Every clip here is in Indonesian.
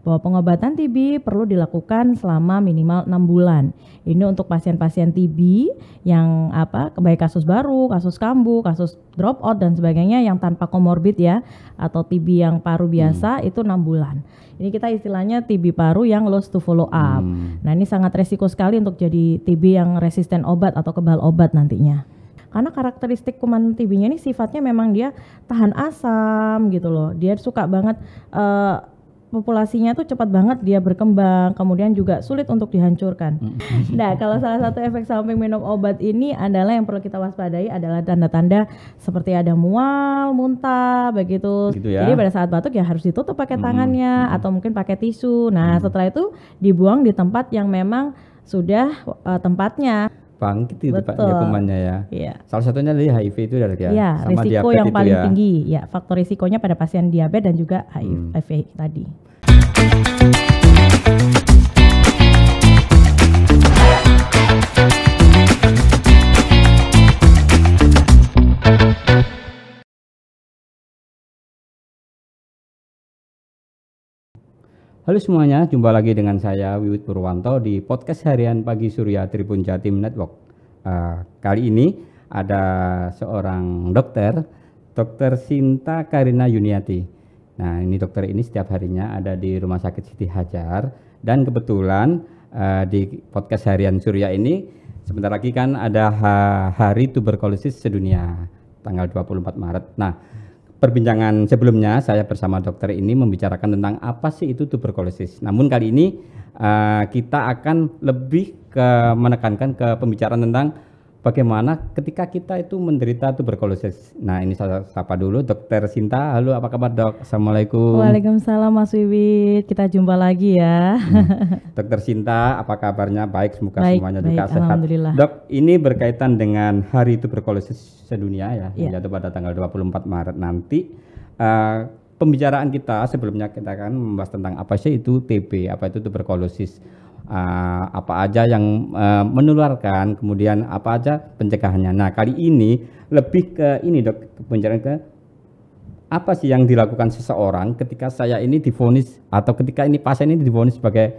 bahwa pengobatan TB perlu dilakukan selama minimal enam bulan. Ini untuk pasien-pasien TB yang apa baik kasus baru, kasus kambuh, kasus drop out dan sebagainya yang tanpa komorbid ya atau TB yang paru biasa hmm. itu enam bulan. Ini kita istilahnya TB paru yang lost to follow up. Hmm. Nah ini sangat resiko sekali untuk jadi TB yang resisten obat atau kebal obat nantinya karena karakteristik kuman TB-nya ini sifatnya memang dia tahan asam gitu loh. Dia suka banget uh, populasinya tuh cepat banget dia berkembang, kemudian juga sulit untuk dihancurkan. Nah, kalau salah satu efek samping minum obat ini adalah yang perlu kita waspadai adalah tanda-tanda seperti ada mual, muntah, begitu. Gitu ya. Jadi pada saat batuk ya harus ditutup pakai tangannya hmm. atau mungkin pakai tisu. Nah, setelah itu dibuang di tempat yang memang sudah uh, tempatnya bangkit itu ya, Pak ya ya. Salah satunya dari HIV itu dari ya, ya. Iya, Sama risiko yang paling ya. tinggi. Ya, faktor risikonya pada pasien diabetes dan juga HIV, hmm. tadi. Halo semuanya, jumpa lagi dengan saya Wiwit Purwanto di podcast harian pagi Surya Tribun Jatim Network. Uh, kali ini ada seorang dokter, Dokter Sinta Karina Yuniati. Nah, ini dokter ini setiap harinya ada di Rumah Sakit Siti Hajar dan kebetulan uh, di podcast harian Surya ini sebentar lagi kan ada hari tuberkulosis sedunia tanggal 24 Maret. Nah, perbincangan sebelumnya saya bersama dokter ini membicarakan tentang apa sih itu tuberkulosis. Namun kali ini uh, kita akan lebih ke menekankan ke pembicaraan tentang bagaimana ketika kita itu menderita tuberkulosis. Nah, ini saya sapa dulu Dokter Sinta. Halo, apa kabar, Dok? Assalamualaikum. Waalaikumsalam, Mas Wiwit. Kita jumpa lagi ya. Hmm. Dokter Sinta, apa kabarnya? Baik, semoga baik, semuanya baik, juga sehat. Alhamdulillah. Dok, ini berkaitan dengan Hari Tuberkulosis Sedunia ya, yeah. yaitu pada tanggal 24 Maret nanti. Uh, pembicaraan kita sebelumnya kita akan membahas tentang apa sih itu TB, apa itu tuberkulosis uh, apa aja yang uh, menularkan, kemudian apa aja pencegahannya. Nah, kali ini lebih ke ini dok, pembicaraan ke apa sih yang dilakukan seseorang ketika saya ini difonis atau ketika ini pasien ini difonis sebagai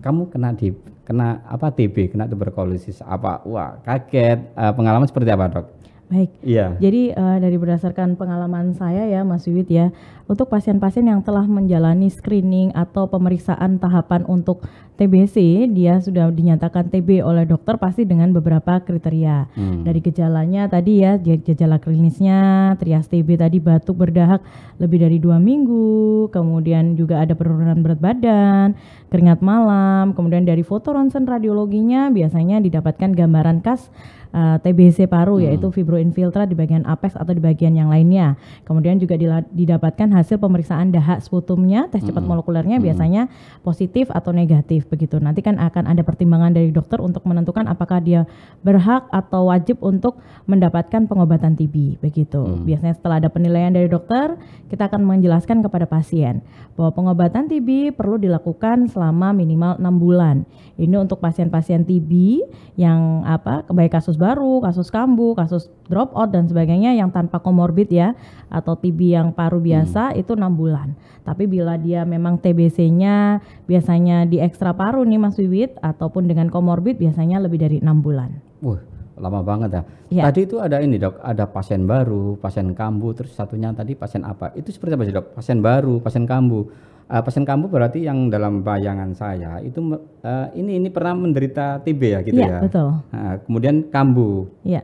kamu kena di kena apa TB, kena tuberkulosis apa? Wah, kaget. Uh, pengalaman seperti apa, Dok? Baik. Iya. Jadi uh, dari berdasarkan pengalaman saya ya Mas Wiwit ya, untuk pasien-pasien yang telah menjalani screening atau pemeriksaan tahapan untuk TBC, dia sudah dinyatakan TB oleh dokter pasti dengan beberapa kriteria. Hmm. Dari gejalanya tadi ya, gejala klinisnya, trias TB tadi batuk berdahak lebih dari dua minggu, kemudian juga ada penurunan berat badan, keringat malam, kemudian dari foto ronsen radiologinya biasanya didapatkan gambaran kas uh, eh, TBC paru hmm. yaitu fibroinfiltrat di bagian apex atau di bagian yang lainnya. Kemudian juga didapatkan hasil pemeriksaan dahak sputumnya, tes cepat hmm. molekulernya hmm. biasanya positif atau negatif begitu. Nanti kan akan ada pertimbangan dari dokter untuk menentukan apakah dia berhak atau wajib untuk mendapatkan pengobatan TB begitu. Hmm. Biasanya setelah ada penilaian dari dokter, kita akan menjelaskan kepada pasien bahwa pengobatan TB perlu dilakukan selama minimal enam bulan. Ini untuk pasien-pasien TB yang apa baik kasus baru, kasus kambu kasus drop out dan sebagainya yang tanpa komorbid ya atau TB yang paru biasa hmm. itu enam bulan. Tapi bila dia memang TBC-nya biasanya di ekstra paru nih Mas Wiwit ataupun dengan komorbid biasanya lebih dari enam bulan. Wah, lama banget ya. ya. Tadi itu ada ini dok, ada pasien baru, pasien kambu terus satunya tadi pasien apa? Itu seperti apa sih dok? Pasien baru, pasien kambu uh, eh, pasien kamu berarti yang dalam bayangan saya itu uh, ini ini pernah menderita TB ya gitu iya, ya. Iya, betul. Nah, kemudian kambuh. Iya.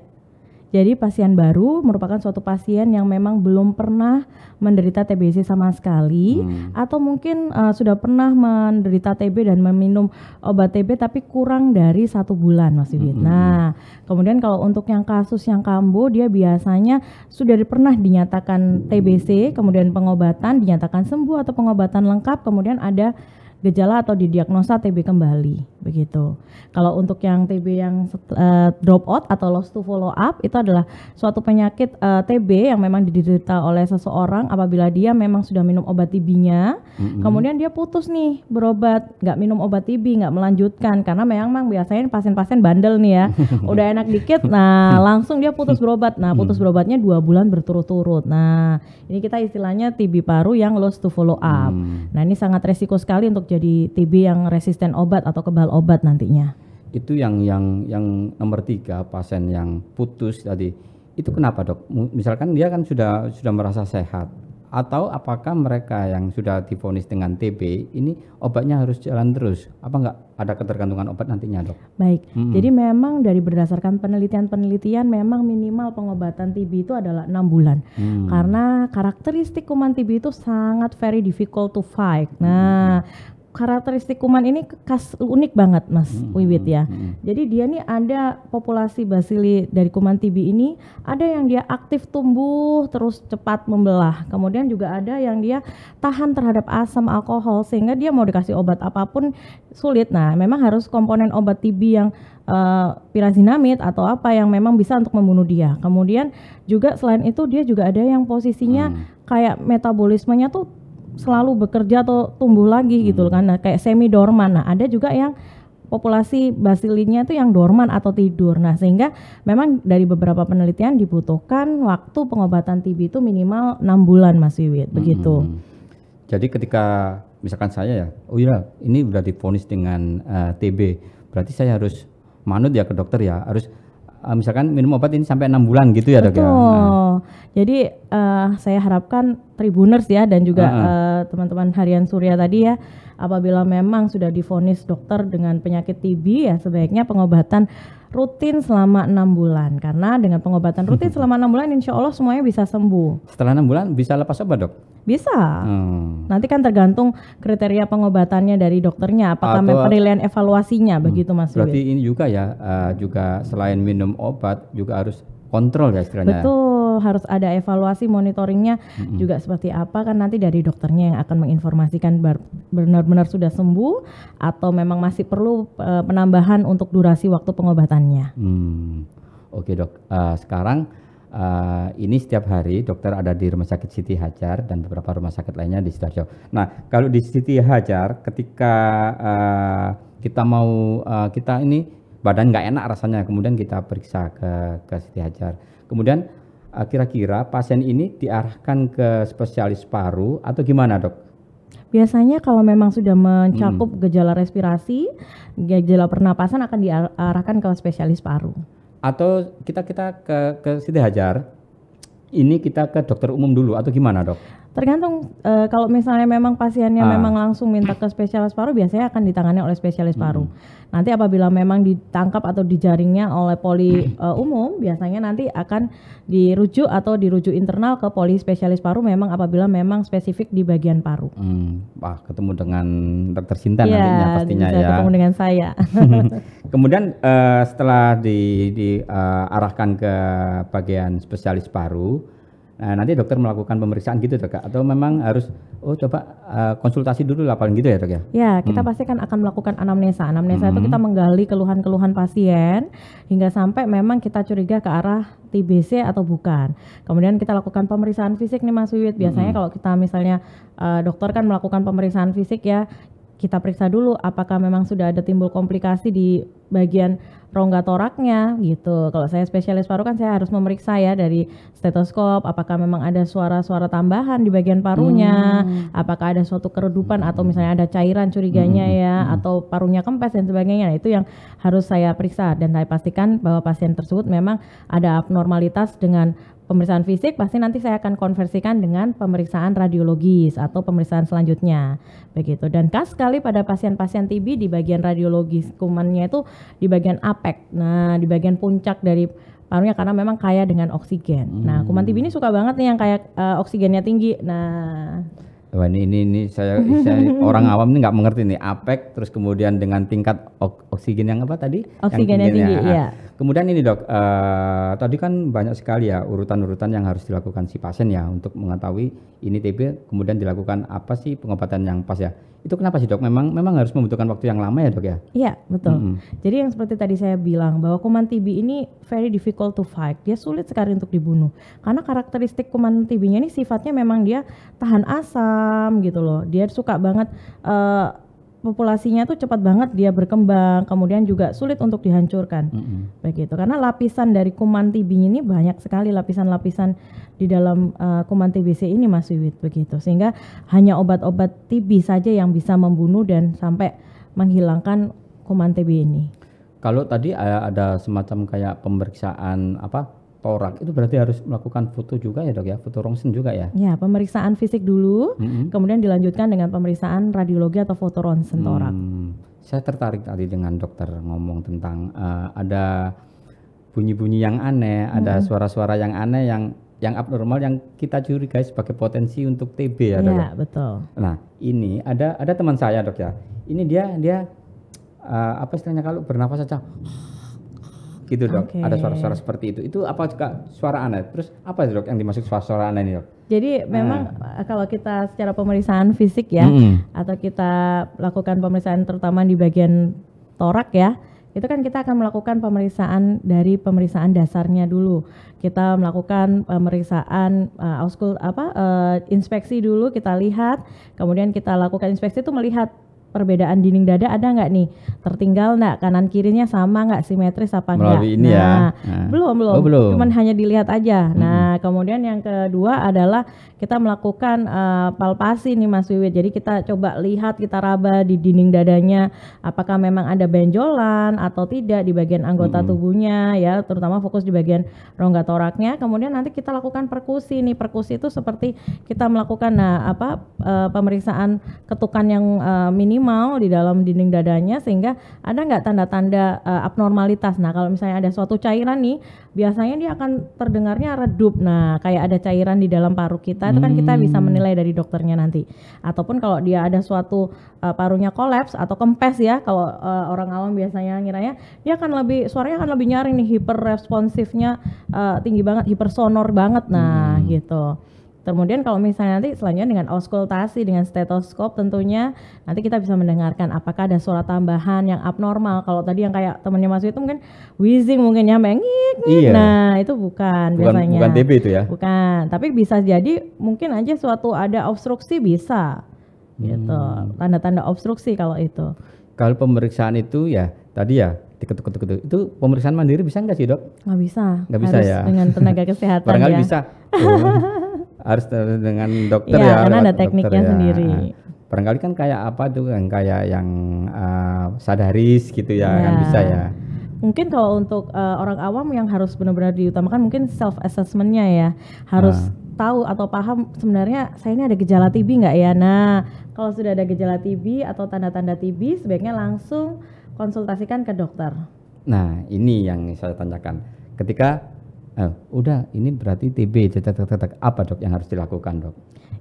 Jadi pasien baru merupakan suatu pasien yang memang belum pernah menderita TBC sama sekali hmm. atau mungkin uh, sudah pernah menderita TB dan meminum obat TB tapi kurang dari satu bulan Mas Yudit. Hmm, hmm, hmm. Nah, kemudian kalau untuk yang kasus yang kambuh dia biasanya sudah pernah dinyatakan TBC, kemudian pengobatan dinyatakan sembuh atau pengobatan lengkap, kemudian ada gejala atau didiagnosa TB kembali begitu. Kalau untuk yang TB yang uh, drop out atau lost to follow up itu adalah suatu penyakit uh, eh, TB yang memang diderita oleh seseorang apabila dia memang sudah minum obat TB-nya, mm-hmm. kemudian dia putus nih berobat, nggak minum obat TB, nggak melanjutkan karena memang biasanya pasien-pasien bandel nih ya, udah enak dikit, nah langsung dia putus berobat, nah putus mm. berobatnya dua bulan berturut-turut, nah ini kita istilahnya TB paru yang lost to follow up, mm. nah ini sangat resiko sekali untuk jadi TB yang resisten obat atau kebal obat nantinya? Itu yang yang yang nomor tiga pasien yang putus tadi itu kenapa dok? Misalkan dia kan sudah sudah merasa sehat atau apakah mereka yang sudah difonis dengan TB ini obatnya harus jalan terus apa enggak ada ketergantungan obat nantinya dok? Baik, mm -hmm. jadi memang dari berdasarkan penelitian-penelitian memang minimal pengobatan TB itu adalah enam bulan mm. karena karakteristik kuman TB itu sangat very difficult to fight. Nah, mm -hmm karakteristik kuman ini khas unik banget Mas hmm, Wiwit ya. Hmm. hmm. Jadi dia nih ada populasi basili dari kuman tibi ini ada yang dia aktif tumbuh terus cepat membelah. Kemudian juga ada yang dia tahan terhadap asam alkohol sehingga dia mau dikasih obat apapun sulit. Nah, memang harus komponen obat tibi yang uh, eh, pirazinamid atau apa yang memang bisa untuk membunuh dia. Kemudian juga selain itu dia juga ada yang posisinya hmm. kayak metabolismenya tuh selalu bekerja atau tumbuh lagi hmm. gitu kan nah, kayak semi dorman nah ada juga yang populasi basilinya itu yang dorman atau tidur. Nah, sehingga memang dari beberapa penelitian dibutuhkan waktu pengobatan TB itu minimal enam bulan Mas Wiwit, hmm. begitu. Jadi ketika misalkan saya ya, oh iya ini udah difonis dengan uh, eh, TB, berarti saya harus manut ya ke dokter ya, harus uh, misalkan minum obat ini sampai enam bulan gitu ya dok ya. Nah. Jadi uh, saya harapkan Tribuners ya dan juga eh, teman-teman uh, uh, harian Surya tadi ya apabila memang sudah difonis dokter dengan penyakit TB ya sebaiknya pengobatan rutin selama enam bulan karena dengan pengobatan rutin selama enam bulan insya Allah semuanya bisa sembuh. Setelah enam bulan bisa lepas obat dok? Bisa. Hmm. Nanti kan tergantung kriteria pengobatannya dari dokternya, apakah Atau, penilaian evaluasinya hmm, begitu Mas. Berarti ini juga ya, uh, juga selain minum obat juga harus kontrol ya istilahnya. Betul, harus ada evaluasi monitoringnya hmm juga seperti apa kan nanti dari dokternya yang akan menginformasikan benar-benar sudah sembuh atau memang masih perlu eh, penambahan untuk durasi waktu pengobatannya. Hmm. Oke dok, uh, sekarang uh, ini setiap hari dokter ada di Rumah Sakit Siti Hajar dan beberapa rumah sakit lainnya di Sidoarjo. Nah, kalau di Siti Hajar ketika uh, kita mau uh, kita ini badan nggak enak rasanya, kemudian kita periksa ke ke Siti Hajar. Kemudian uh, kira-kira pasien ini diarahkan ke spesialis paru atau gimana, Dok? Biasanya kalau memang sudah mencakup hmm. gejala respirasi, gejala pernapasan akan diarahkan ke spesialis paru atau kita kita ke ke Siti Hajar ini kita ke dokter umum dulu atau gimana dok? Tergantung e, kalau misalnya memang pasiennya ah. memang langsung minta ke spesialis paru biasanya akan ditangani oleh spesialis hmm. paru. Nanti apabila memang ditangkap atau dijaringnya oleh poli e, umum biasanya nanti akan dirujuk atau dirujuk internal ke poli spesialis paru memang apabila memang spesifik di bagian paru. Hmm. Wah, ketemu dengan dokter Sinta ya, nantinya pastinya bisa ya. ketemu dengan saya. Kemudian uh, setelah diarahkan di, uh, ke bagian spesialis paru Nah, nanti dokter melakukan pemeriksaan gitu, Dok, atau memang harus oh coba uh, konsultasi dulu lah gitu ya, Dok ya. Ya, kita hmm. pasti kan akan melakukan anamnesa. Anamnesa hmm. itu kita menggali keluhan-keluhan pasien hingga sampai memang kita curiga ke arah TBC atau bukan. Kemudian kita lakukan pemeriksaan fisik nih Mas Wiwit. Biasanya hmm. kalau kita misalnya uh, dokter kan melakukan pemeriksaan fisik ya, kita periksa dulu apakah memang sudah ada timbul komplikasi di bagian rongga toraknya gitu. Kalau saya spesialis paru kan saya harus memeriksa ya dari stetoskop apakah memang ada suara-suara tambahan di bagian parunya, hmm. apakah ada suatu keredupan atau misalnya ada cairan curiganya hmm. hmm ya hmm. atau parunya kempes dan sebagainya. Nah, itu yang harus saya periksa dan saya pastikan bahwa pasien tersebut memang ada abnormalitas dengan pemeriksaan fisik pasti nanti saya akan konversikan dengan pemeriksaan radiologis atau pemeriksaan selanjutnya begitu dan khas sekali pada pasien-pasien TB di bagian radiologis kumannya itu di bagian apek. Nah, di bagian puncak dari parunya karena memang kaya dengan oksigen. Nah, hmm. Nah, kuman tibi ini suka banget nih yang kayak uh, eh, oksigennya tinggi. Nah, Wah, ini, ini ini saya, saya orang awam ini nggak mengerti nih apek terus kemudian dengan tingkat oksigen yang apa tadi? Oksigen yang tinggi, iya. Nah, kemudian ini dok, uh, tadi kan banyak sekali ya urutan-urutan yang harus dilakukan si pasien ya untuk mengetahui ini TB, kemudian dilakukan apa sih pengobatan yang pas ya? Itu kenapa sih dok? Memang memang harus membutuhkan waktu yang lama ya dok ya? Iya betul. Mm -hmm. Jadi yang seperti tadi saya bilang bahwa kuman TB ini very difficult to fight. Dia sulit sekali untuk dibunuh karena karakteristik kuman TB-nya ini sifatnya memang dia tahan asam gitu loh. Dia suka banget uh, populasinya tuh cepat banget dia berkembang, kemudian juga sulit untuk dihancurkan. Mm -hmm. Begitu. Karena lapisan dari kuman TB ini banyak sekali lapisan-lapisan di dalam uh, kuman TBC ini Mas Wiwit begitu. Sehingga hanya obat-obat TB saja yang bisa membunuh dan sampai menghilangkan kuman TB ini. Kalau tadi eh, ada semacam kayak pemeriksaan apa torak itu berarti harus melakukan foto juga ya dok ya foto ronsen juga ya ya pemeriksaan fisik dulu mm-hmm. kemudian dilanjutkan dengan pemeriksaan radiologi atau foto ronsen hmm. torak saya tertarik tadi dengan dokter ngomong tentang uh, ada bunyi-bunyi yang aneh hmm ada suara-suara yang aneh yang yang abnormal yang kita curigai sebagai potensi untuk TB ya dok ya, ya betul nah ini ada ada teman saya dok ya ini dia dia uh, apa istilahnya kalau bernapas saja gitu dok. Okay. Ada suara-suara seperti itu. Itu apa juga suara aneh Terus apa dok yang dimaksud suara-suara aneh ini dok? Jadi nah. memang eh, kalau kita secara pemeriksaan fisik ya, -hmm. atau kita lakukan pemeriksaan terutama di bagian torak ya, itu kan kita akan melakukan pemeriksaan dari pemeriksaan dasarnya dulu. Kita melakukan pemeriksaan uh, eh, auskul apa uh, inspeksi dulu kita lihat, kemudian kita lakukan inspeksi itu melihat perbedaan dinding dada ada nggak nih tertinggal nggak kanan kirinya sama nggak simetris apa enggak ya. nah, ya. nah belum belum, oh, belum cuman hanya dilihat aja hmm. nah kemudian yang kedua adalah kita melakukan uh, palpasi nih Mas Wiwit jadi kita coba lihat kita raba di dinding dadanya apakah memang ada benjolan atau tidak di bagian anggota hmm. tubuhnya ya terutama fokus di bagian rongga toraknya kemudian nanti kita lakukan perkusi nih perkusi itu seperti kita melakukan nah apa uh, pemeriksaan ketukan yang uh, eh, minim mau di dalam dinding dadanya sehingga ada nggak tanda-tanda uh, abnormalitas. Nah kalau misalnya ada suatu cairan nih, biasanya dia akan terdengarnya redup. Nah kayak ada cairan di dalam paru kita itu kan kita bisa hmm. menilai dari dokternya nanti. Ataupun kalau dia ada suatu uh, parunya kolaps atau kempes ya kalau uh, orang awam biasanya ngiranya dia akan lebih suaranya akan lebih nyaring nih responsifnya uh, tinggi banget, hipersonor banget. Nah hmm. gitu. Kemudian kalau misalnya nanti selanjutnya dengan auskultasi dengan stetoskop tentunya nanti kita bisa mendengarkan apakah ada suara tambahan yang abnormal. Kalau tadi yang kayak temannya Mas itu mungkin wheezing mungkin ya mengik. Iya. Nah, itu bukan, bukan biasanya. Bukan TB itu ya. Bukan, tapi bisa jadi mungkin aja suatu ada obstruksi bisa. Gitu. Hmm. Gitu. Tanda-tanda obstruksi kalau itu. Kalau pemeriksaan itu ya tadi ya diketuk-ketuk itu pemeriksaan mandiri bisa nggak sih dok? Nggak bisa. Nggak bisa Harus ya. Dengan tenaga kesehatan. ya. bisa. Oh. harus dengan dokter ya, ya karena ada tekniknya ya. sendiri nah, barangkali kan kayak apa tuh kan kayak yang uh, sadaris gitu ya, ya kan iya. bisa ya mungkin kalau untuk uh, orang awam yang harus benar-benar diutamakan mungkin self assessmentnya ya harus uh. tahu atau paham sebenarnya saya ini ada gejala TB nggak ya nah kalau sudah ada gejala TB atau tanda-tanda TB sebaiknya langsung konsultasikan ke dokter nah ini yang saya tanyakan ketika eh, udah ini berarti TB cetak cetak apa dok yang harus dilakukan dok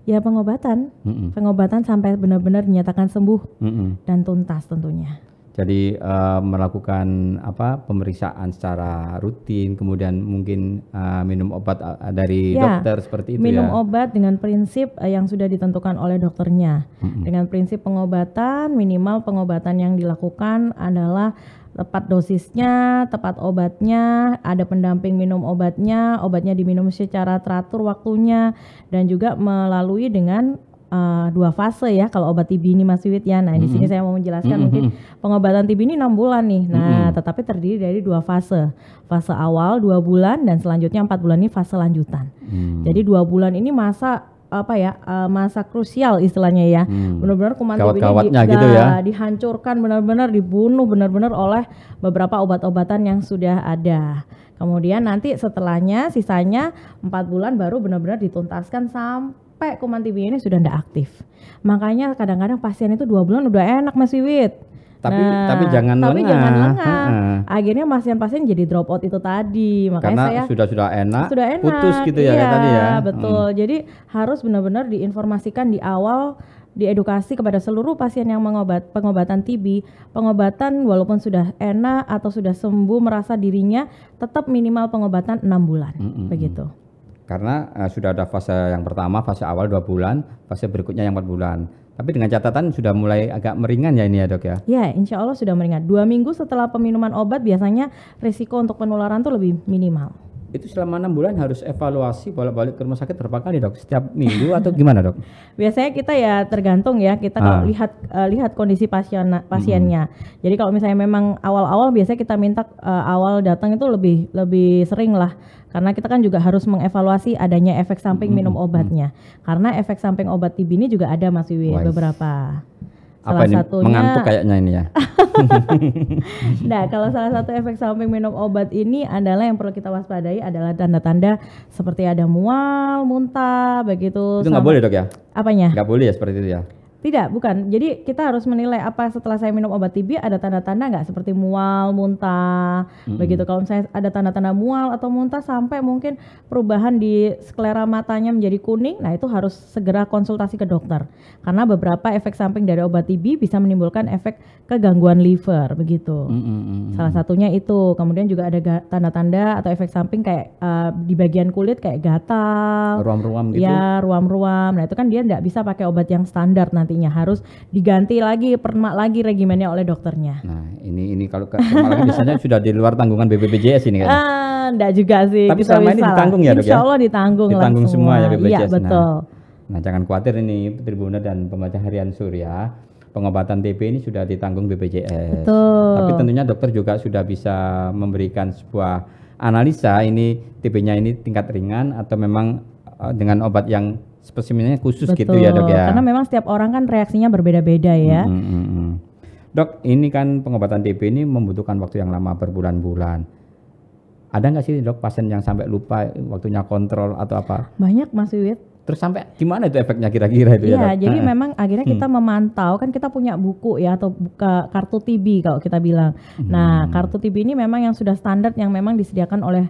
ya pengobatan mm -mm. pengobatan sampai benar-benar dinyatakan sembuh mm -mm. dan tuntas tentunya jadi uh, melakukan apa pemeriksaan secara rutin kemudian mungkin uh, minum obat eh, dari ya, dokter seperti itu minum ya obat dengan prinsip uh, yang sudah ditentukan oleh dokternya mm mm dengan prinsip pengobatan minimal pengobatan yang dilakukan adalah tepat dosisnya, tepat obatnya, ada pendamping minum obatnya, obatnya diminum secara teratur waktunya dan juga melalui dengan uh, dua fase ya kalau obat TB ini Mas Wiwit ya. Nah, mm-hmm. di sini mm-hmm. saya mau menjelaskan mm-hmm. mungkin pengobatan TB ini enam bulan nih. Nah, mm-hmm. tetapi terdiri dari dua fase. Fase awal dua bulan dan selanjutnya empat bulan ini fase lanjutan. Mm. Jadi dua bulan ini masa apa ya uh, masa krusial istilahnya ya hmm. benar-benar kuman Kawat di, gitu ya. Nah, dihancurkan benar-benar dibunuh benar-benar oleh beberapa obat-obatan yang sudah ada kemudian nanti setelahnya sisanya empat bulan baru benar-benar dituntaskan sampai kumantubinya ini sudah tidak aktif makanya kadang-kadang pasien itu dua bulan udah enak mas Wiwit tapi nah, tapi jangan tapi lengah. jangan lengah. Hmm. Akhirnya pasien-pasien jadi drop out itu tadi. Makanya Karena saya sudah sudah enak. Sudah enak. Putus gitu ya, ya iya, kayak tadi ya. betul. Hmm. Jadi harus benar-benar diinformasikan di awal diedukasi kepada seluruh pasien yang mengobat pengobatan TB, pengobatan walaupun sudah enak atau sudah sembuh merasa dirinya tetap minimal pengobatan enam bulan, -hmm. hmm, hmm. begitu karena uh, sudah ada fase yang pertama, fase awal dua bulan, fase berikutnya yang empat bulan. Tapi dengan catatan sudah mulai agak meringan ya ini ya dok ya? Ya insya Allah sudah meringan. Dua minggu setelah peminuman obat biasanya risiko untuk penularan tuh lebih minimal. Itu selama enam bulan harus evaluasi bolak-balik ke rumah sakit berapa kali dok? Setiap minggu atau gimana dok? Biasanya kita ya tergantung ya kita ah. kalau lihat uh, lihat kondisi pasien pasiennya. -hmm. Jadi kalau misalnya memang awal-awal biasanya kita minta uh, awal datang itu lebih lebih sering lah karena kita kan juga harus mengevaluasi adanya efek samping minum obatnya. Karena efek samping obat TB ini juga ada Mas Wiwi beberapa. Salah apa ini satunya, mengantuk kayaknya ini ya. nah, kalau salah satu efek samping minum obat ini adalah yang perlu kita waspadai adalah tanda-tanda seperti ada mual, muntah, begitu. Itu nggak boleh dok ya? Apanya? Nggak boleh ya seperti itu ya? Tidak, bukan. Jadi kita harus menilai apa setelah saya minum obat TB ada tanda-tanda nggak seperti mual, muntah, hmm begitu. Kalau misalnya ada tanda-tanda mual atau muntah sampai mungkin perubahan di sklera matanya menjadi kuning, nah itu harus segera konsultasi ke dokter. Karena beberapa efek samping dari obat TB bisa menimbulkan efek kegangguan liver, begitu. hmm Salah satunya itu. Kemudian juga ada tanda-tanda atau efek samping kayak uh, di bagian kulit kayak gatal, ruam-ruam gitu. Ya, ruam-ruam. Nah itu kan dia nggak bisa pakai obat yang standar nanti nantinya harus diganti lagi permak lagi regimennya oleh dokternya. Nah, ini ini kalau kemarin biasanya sudah di luar tanggungan BPJS ini kan. Uh, enggak juga sih. Tapi selama ini ditanggung ya, Dok ya? Insya Allah ditanggung Ditanggung semua. semua ya BPJS. Iya, nah, betul. Nah, nah, jangan khawatir ini Tribuna dan pembaca harian Surya pengobatan TB ini sudah ditanggung BPJS. Betul. Tapi tentunya dokter juga sudah bisa memberikan sebuah analisa ini TB-nya ini tingkat ringan atau memang eh, dengan obat yang spesimennya khusus Betul. gitu ya dok ya. Karena memang setiap orang kan reaksinya berbeda-beda ya. Hmm, hmm, hmm. Dok, ini kan pengobatan TB ini membutuhkan waktu yang lama berbulan-bulan. Ada nggak sih dok pasien yang sampai lupa waktunya kontrol atau apa? Banyak Mas Wiwit. Terus sampai gimana itu efeknya kira-kira itu ya? Iya, jadi uh memang akhirnya kita hmm. memantau kan kita punya buku ya atau buka kartu TB kalau kita bilang. Hmm. Nah, mm. kartu TB ini memang yang sudah standar yang memang disediakan oleh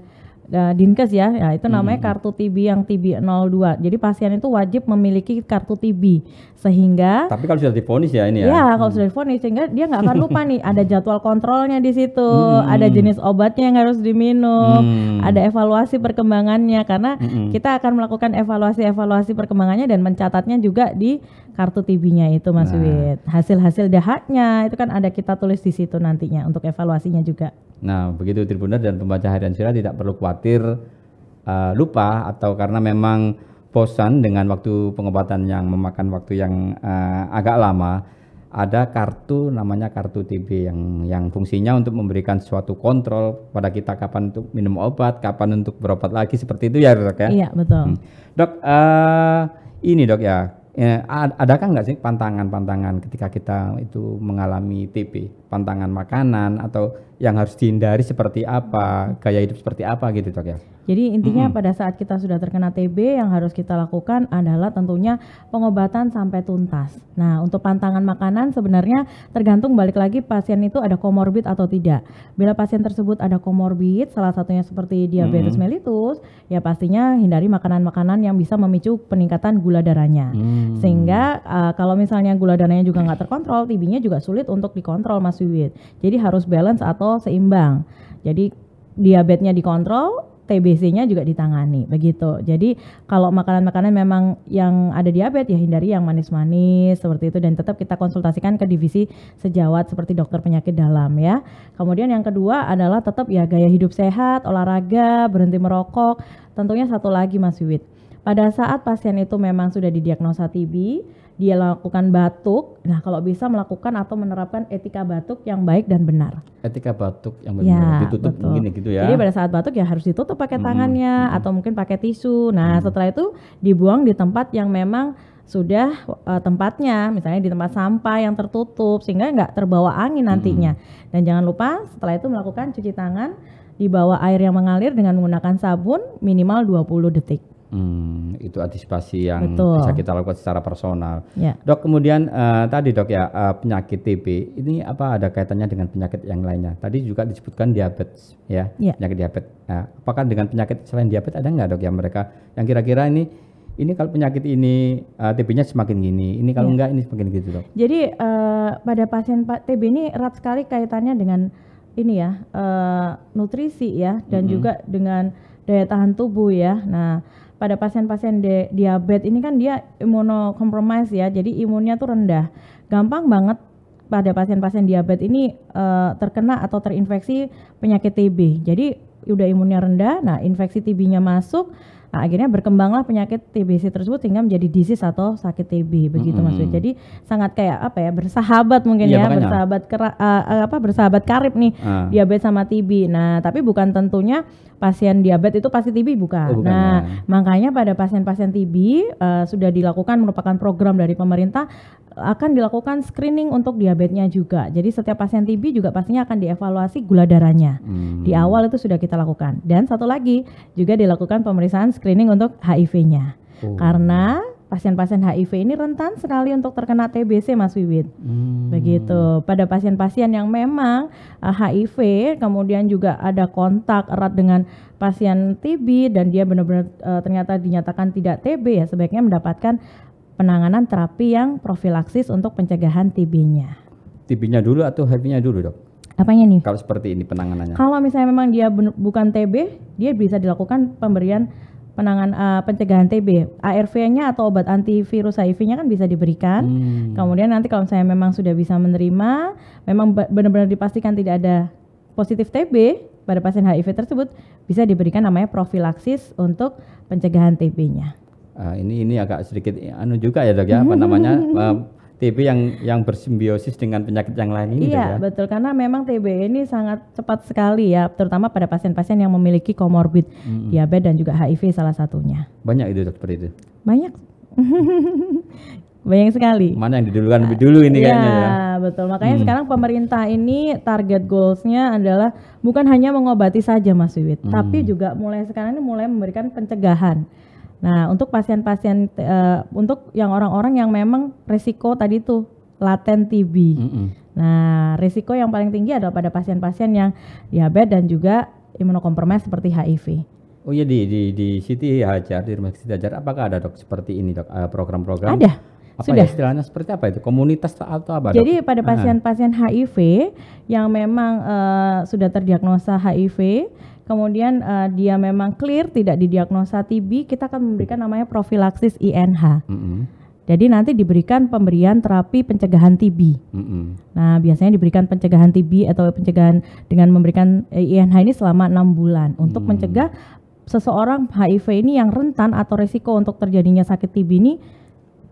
uh, Dinkes ya, ya itu namanya hmm. kartu TB yang TB 02. Jadi pasien itu wajib memiliki kartu TB sehingga. Tapi kalau sudah difonis ya ini ya. Ya kalau hmm. sudah difonis sehingga dia nggak akan lupa nih ada jadwal kontrolnya di situ, hmm. ada jenis obatnya yang harus diminum, hmm. ada evaluasi perkembangannya karena hmm. kita akan melakukan evaluasi-evaluasi perkembangannya dan mencatatnya juga di kartu TB-nya itu Mas nah. Wid. Hasil-hasil dahaknya itu kan ada kita tulis di situ nantinya untuk evaluasinya juga. Nah, begitu Tribuner dan pembaca harian Sira tidak perlu khawatir uh, lupa atau karena memang bosan dengan waktu pengobatan yang memakan waktu yang uh, agak lama. Ada kartu namanya kartu TB yang yang fungsinya untuk memberikan suatu kontrol pada kita kapan untuk minum obat, kapan untuk berobat lagi seperti itu ya dok ya. Iya betul. Hmm. Dok, uh, ini dok ya Ya, adakah nggak sih pantangan-pantangan ketika kita itu mengalami TB? Pantangan makanan atau yang harus dihindari seperti apa, gaya hidup seperti apa gitu dok ya? Jadi intinya -hmm. pada saat kita sudah terkena TB yang harus kita lakukan adalah tentunya pengobatan sampai tuntas. Nah, untuk pantangan makanan sebenarnya tergantung balik lagi pasien itu ada komorbid atau tidak. Bila pasien tersebut ada komorbid, salah satunya seperti diabetes -hmm. mellitus, ya pastinya hindari makanan-makanan yang bisa memicu peningkatan gula darahnya. Mm. Sehingga uh, kalau misalnya gula darahnya juga nggak terkontrol, TB-nya juga sulit untuk dikontrol Mas Wiwit. Jadi harus balance atau seimbang. Jadi diabetesnya dikontrol, TBC-nya juga ditangani begitu. Jadi kalau makanan-makanan memang yang ada diabetes ya hindari yang manis-manis seperti itu dan tetap kita konsultasikan ke divisi sejawat seperti dokter penyakit dalam ya. Kemudian yang kedua adalah tetap ya gaya hidup sehat, olahraga, berhenti merokok. Tentunya satu lagi Mas Wiwit. Pada saat pasien itu memang sudah didiagnosa TB dia lakukan batuk. Nah, kalau bisa melakukan atau menerapkan etika batuk yang baik dan benar. Etika batuk yang ya, benar ya, ditutup betul. mungkin gitu ya. Jadi pada saat batuk ya harus ditutup pakai hmm, tangannya hmm. atau mungkin pakai tisu. Nah, hmm. setelah itu dibuang di tempat yang memang sudah uh, tempatnya, misalnya di tempat sampah yang tertutup sehingga nggak terbawa angin hmm. nantinya. Dan jangan lupa setelah itu melakukan cuci tangan di bawah air yang mengalir dengan menggunakan sabun minimal 20 detik. Hmm, itu antisipasi yang Betul. bisa kita lakukan secara personal. Ya. Dok, kemudian uh, tadi dok ya uh, penyakit TB ini apa ada kaitannya dengan penyakit yang lainnya? Tadi juga disebutkan diabetes ya, ya. penyakit diabetes. Nah, apakah dengan penyakit selain diabetes ada nggak dok yang mereka yang kira-kira ini ini kalau penyakit ini uh, eh, TB-nya semakin gini, ini kalau ya. enggak ini semakin gitu dok. Jadi uh, pada pasien TB ini erat sekali kaitannya dengan ini ya uh, nutrisi ya dan mm -hmm. juga dengan daya tahan tubuh ya. Nah pada pasien-pasien diabetes ini kan dia imunokompromis ya, jadi imunnya tuh rendah. Gampang banget pada pasien-pasien diabetes ini uh, terkena atau terinfeksi penyakit TB. Jadi udah imunnya rendah, nah infeksi TB-nya masuk, nah akhirnya berkembanglah penyakit TBC tersebut sehingga menjadi disease atau sakit TB begitu -hmm. maksudnya. Jadi sangat kayak apa ya bersahabat mungkin iya, ya, ya, bersahabat kera, uh, apa bersahabat karib nih uh. diabetes sama TB. Nah, tapi bukan tentunya pasien diabetes itu pasti TB bukan. Oh, nah, ya. makanya pada pasien-pasien TB uh, sudah dilakukan merupakan program dari pemerintah akan dilakukan screening untuk diabetesnya juga. Jadi setiap pasien TB juga pastinya akan dievaluasi gula darahnya. Hmm. Di awal itu sudah kita lakukan. Dan satu lagi juga dilakukan pemeriksaan screening untuk HIV-nya. Oh. Karena pasien-pasien HIV ini rentan sekali untuk terkena TBC Mas Wiwit. Hmm. Begitu. Pada pasien-pasien yang memang HIV eh, kemudian juga ada kontak erat dengan pasien TB dan dia benar-benar uh, ternyata dinyatakan tidak TB ya sebaiknya mendapatkan penanganan terapi yang profilaksis untuk pencegahan TB-nya. TB-nya dulu atau HIV-nya dulu, Dok? Apanya nih? Kalau seperti ini penanganannya. Kalau misalnya memang dia bukan TB, dia bisa dilakukan pemberian penangan uh, pencegahan TB, ARV-nya atau obat antivirus HIV-nya kan bisa diberikan. Hmm. Kemudian nanti kalau saya memang sudah bisa menerima, memang benar-benar dipastikan tidak ada positif TB pada pasien HIV tersebut, bisa diberikan namanya profilaksis untuk pencegahan TB-nya uh, ini ini agak sedikit anu juga ya dok ya apa namanya uh, eh, TB yang yang bersimbiosis dengan penyakit yang lain ini. Iya, ya? betul karena memang TB ini sangat cepat sekali ya, terutama pada pasien-pasien yang memiliki komorbid mm -hmm. diabetes dan juga HIV salah satunya. Banyak itu dok seperti itu. Banyak. Banyak sekali. Mana yang didulukan lebih dulu ini ya, kayaknya ya. betul. Makanya hmm. sekarang pemerintah ini target goalsnya adalah bukan hanya mengobati saja Mas Wiwit, hmm. tapi mm. juga mulai sekarang ini mulai memberikan pencegahan Nah, untuk pasien-pasien uh, untuk yang orang-orang yang memang resiko tadi itu laten TB. Mm -hmm. Nah, resiko yang paling tinggi adalah pada pasien-pasien yang diabetes dan juga imunokompromis seperti HIV. Oh iya di di di Siti Hajar di rumah Siti Hajar apakah ada dok seperti ini dok eh, program-program? Ada. Apa Sudah. Ya, istilahnya seperti apa itu? Komunitas atau apa? Dok? Jadi pada pasien-pasien HIV yang memang uh, sudah terdiagnosa HIV kemudian uh, dia memang clear tidak didiagnosa TB, kita akan memberikan namanya profilaksis INH. Mm -hmm. Jadi nanti diberikan pemberian terapi pencegahan TB. Mm -hmm. Nah biasanya diberikan pencegahan TB atau pencegahan dengan memberikan INH eh, ini selama enam bulan untuk mm -hmm. mencegah seseorang HIV ini yang rentan atau resiko untuk terjadinya sakit TB ini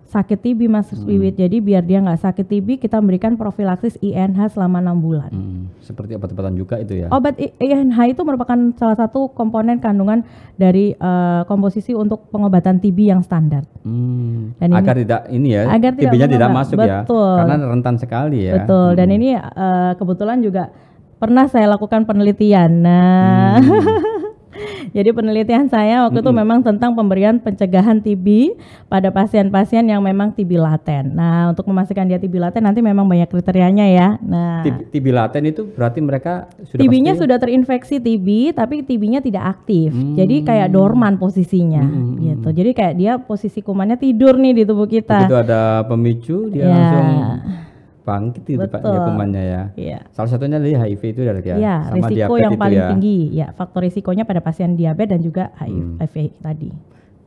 sakit TB Mas hmm. Wiwit. Jadi biar dia nggak sakit TB, kita memberikan profilaksis INH selama enam bulan. Hmm. Seperti obat-obatan juga itu ya? Obat INH itu merupakan salah satu komponen kandungan dari uh, komposisi untuk pengobatan TB yang standar. Hmm. Dan agar ini, tidak ini ya, agar tb tidak, tidak masuk ya? Betul. ya, karena rentan sekali ya. Betul. Dan hmm. ini uh, kebetulan juga pernah saya lakukan penelitian. Nah. Hmm. Jadi penelitian saya waktu mm -hmm. itu memang tentang pemberian pencegahan TB pada pasien-pasien yang memang TB laten. Nah, untuk memastikan dia TB laten nanti memang banyak kriterianya ya. Nah, TB, laten itu berarti mereka sudah TB-nya sudah terinfeksi TB tapi TB-nya tidak aktif. Hmm. Jadi kayak dorman posisinya hmm. hmm, hmm gitu. Hmm. Jadi kayak dia posisi kumannya tidur nih di tubuh kita. Itu ada pemicu dia yeah. langsung bangkit itu Betul. Pak kumannya ya. Iya. Salah satunya dari HIV itu dari ya. Iya, sama risiko yang paling ya. tinggi. Ya, faktor risikonya pada pasien diabetes dan juga HIV hmm. tadi.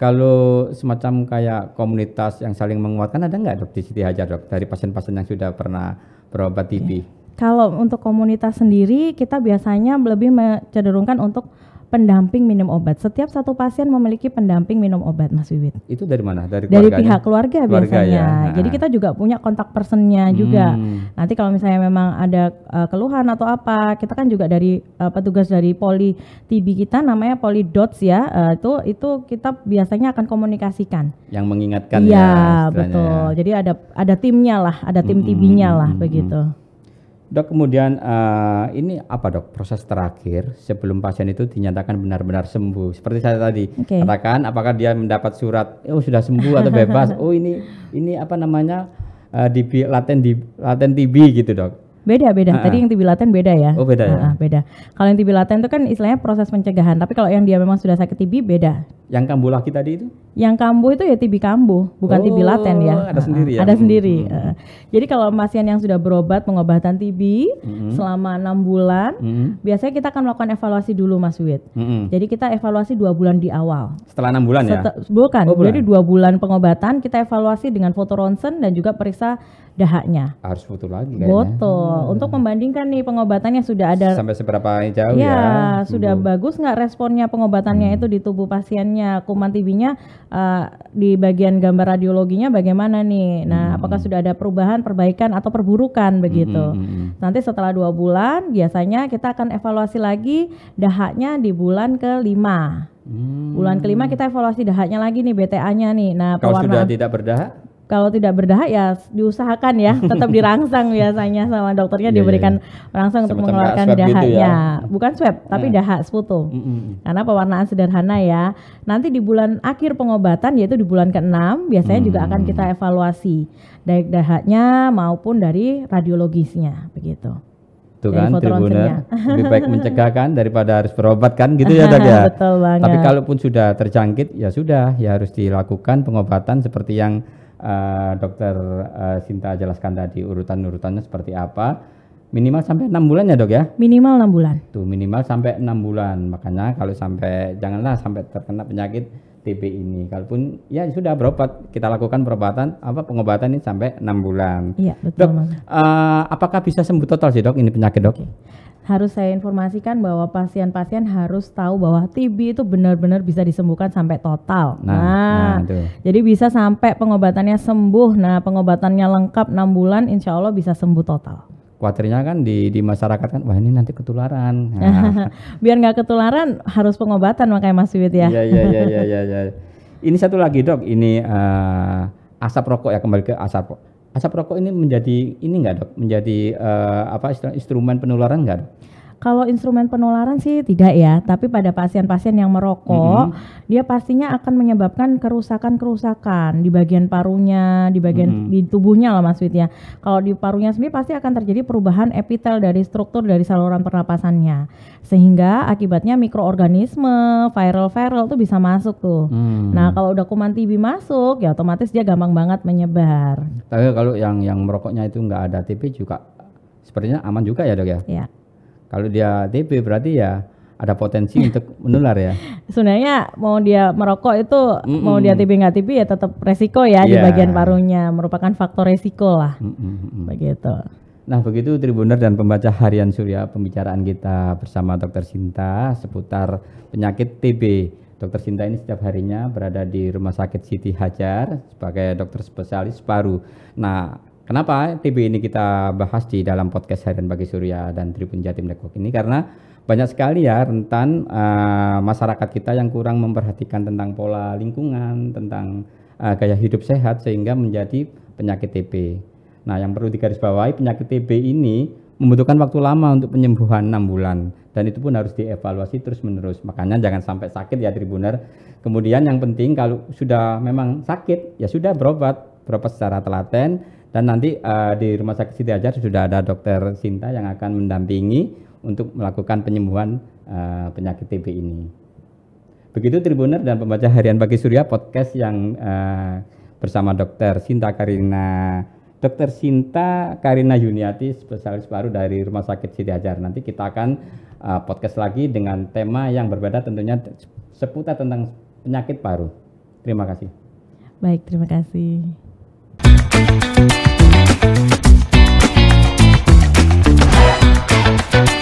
Kalau semacam kayak komunitas yang saling menguatkan ada nggak dok di Siti Hajar dok dari pasien-pasien yang sudah pernah berobat TB? Iya. Kalau untuk komunitas sendiri kita biasanya lebih mencenderungkan untuk pendamping minum obat. Setiap satu pasien memiliki pendamping minum obat, Mas Wiwit. Itu dari mana? Dari, dari pihak keluarga, keluarga biasanya. Ya. Jadi nah. kita juga punya kontak personnya juga. Hmm. Nanti kalau misalnya memang ada uh, keluhan atau apa, kita kan juga dari uh, petugas dari poli TB kita namanya poli dots ya. Uh, itu itu kita biasanya akan komunikasikan. Yang mengingatkan iya, ya. Iya, betul. Jadi ada ada timnya lah, ada tim hmm. hmm TB-nya hmm, lah hmm. begitu. Dok, kemudian uh, ini apa dok proses terakhir sebelum pasien itu dinyatakan benar-benar sembuh? Seperti saya tadi okay. katakan, apakah dia mendapat surat, oh sudah sembuh atau bebas? oh ini ini apa namanya uh, di laten di laten TB gitu dok? Beda beda. Tadi ah, ah. yang TB laten beda ya. Oh beda ya. Ah, beda. Kalau yang TB laten itu kan istilahnya proses pencegahan. Tapi kalau yang dia memang sudah sakit tibi beda. Yang kambuh laki tadi itu? Yang kambuh itu ya tibi kambuh, bukan oh, TB laten ya. Ada sendiri ya. Ada hmm, sendiri. Hmm. jadi kalau pasien yang sudah berobat pengobatan TB hmm. selama enam bulan, hmm. biasanya kita akan melakukan evaluasi dulu Mas Wid. Hmm. Jadi kita evaluasi dua bulan di awal. Setelah enam bulan Set- ya? Bukan. Oh, bulan. Jadi dua bulan pengobatan kita evaluasi dengan foto ronsen dan juga periksa dahaknya. Harus foto lagi kayaknya. Botol. Hmm. Untuk membandingkan nih pengobatannya sudah ada sampai seberapa jauh ya. ya. sudah hmm. bagus nggak responnya pengobatannya hmm. itu di tubuh pasiennya. Kuman TB-nya uh, eh, di bagian gambar radiologinya bagaimana nih? Nah, hmm. apakah sudah ada perubahan, perbaikan atau perburukan begitu. Hmm, hmm, hmm, hmm. Nanti setelah dua bulan biasanya kita akan evaluasi lagi dahaknya di bulan kelima. Hmm. Bulan kelima kita evaluasi dahaknya lagi nih BTA-nya nih. Nah, kalau sudah tidak berdahak? kalau tidak berdahak ya diusahakan ya tetap dirangsang biasanya sama dokternya iya, diberikan yeah, rangsang iya. untuk mengeluarkan gitu dahaknya, ya. bukan swab tapi hmm. Iya. dahak sputum mm -hmm. karena pewarnaan sederhana ya nanti di bulan akhir pengobatan yaitu di bulan ke-6 biasanya mm. juga akan kita mm. evaluasi dari dahaknya maupun dari radiologisnya begitu Tuh kan tribuner lebih baik mencegahkan daripada harus berobat kan gitu ya dok ya. Betul Tapi kalaupun sudah terjangkit ya sudah ya harus dilakukan pengobatan seperti yang Eh, dokter uh, Sinta jelaskan tadi urutan-urutannya seperti apa. Minimal sampai enam bulan ya dok ya? Minimal enam bulan. Tuh minimal sampai enam bulan. Makanya kalau sampai janganlah sampai terkena penyakit TB ini. Kalaupun ya sudah berobat, kita lakukan perobatan apa pengobatan ini sampai enam bulan. Iya betul. Dok, uh, apakah bisa sembuh total sih dok ini penyakit dok? Okay harus saya informasikan bahwa pasien-pasien harus tahu bahwa TB itu benar-benar bisa disembuhkan sampai total. Nah, nah, nah jadi bisa sampai pengobatannya sembuh. Nah, pengobatannya lengkap 6 bulan, insya Allah bisa sembuh total. Kuatirnya kan di di masyarakat kan wah ini nanti ketularan. Nah. Biar nggak ketularan harus pengobatan makanya Mas Wid ya. Iya, iya iya iya iya Ini satu lagi dok, ini uh, asap rokok ya kembali ke asap rokok Asap rokok ini menjadi ini enggak dok? Menjadi uh, apa instrumen penularan enggak dok? Kalau instrumen penularan sih tidak ya, tapi pada pasien-pasien yang merokok, mm -hmm. dia pastinya akan menyebabkan kerusakan-kerusakan di bagian parunya, di bagian mm -hmm. di tubuhnya lah Mas ya. Kalau di parunya sendiri pasti akan terjadi perubahan epitel dari struktur dari saluran pernapasannya. Sehingga akibatnya mikroorganisme, viral-viral tuh bisa masuk tuh. Mm. Nah, kalau udah kuman TB masuk, ya otomatis dia gampang banget menyebar. Tapi kalau yang yang merokoknya itu nggak ada TB juga sepertinya aman juga ya dok ya? Iya. Kalau dia TB berarti ya ada potensi untuk menular ya. Sebenarnya mau dia merokok itu mm -mm. mau dia TB nggak TB ya tetap resiko ya yeah. di iya. bagian parunya merupakan faktor resiko lah. Mm -mm. Begitu. Nah begitu Tribuner dan pembaca harian Surya pembicaraan kita bersama Dokter Sinta seputar penyakit TB. Dokter Sinta ini setiap harinya berada di Rumah Sakit Siti Hajar sebagai dokter spesialis paru. Nah Kenapa TB ini kita bahas di dalam podcast Harian Bagi Surya dan Tribun Jatim Network ini? Karena banyak sekali ya rentan uh, masyarakat kita yang kurang memperhatikan tentang pola lingkungan, tentang uh, gaya hidup sehat sehingga menjadi penyakit TB. Nah, yang perlu digarisbawahi penyakit TB ini membutuhkan waktu lama untuk penyembuhan 6 bulan dan itu pun harus dievaluasi terus-menerus. Makanya jangan sampai sakit ya Tribuner. Kemudian yang penting kalau sudah memang sakit ya sudah berobat, berobat secara telaten dan nanti uh, di Rumah Sakit Siti Hajar sudah ada dokter Sinta yang akan mendampingi untuk melakukan penyembuhan uh, penyakit TB ini. Begitu Tribuner dan pembaca harian bagi Surya podcast yang uh, bersama dokter Sinta Karina Dokter Sinta Karina Yuniati spesialis baru dari Rumah Sakit Siti Hajar. Nanti kita akan uh, podcast lagi dengan tema yang berbeda tentunya seputar tentang penyakit paru. Terima kasih. Baik, terima kasih. Thank you.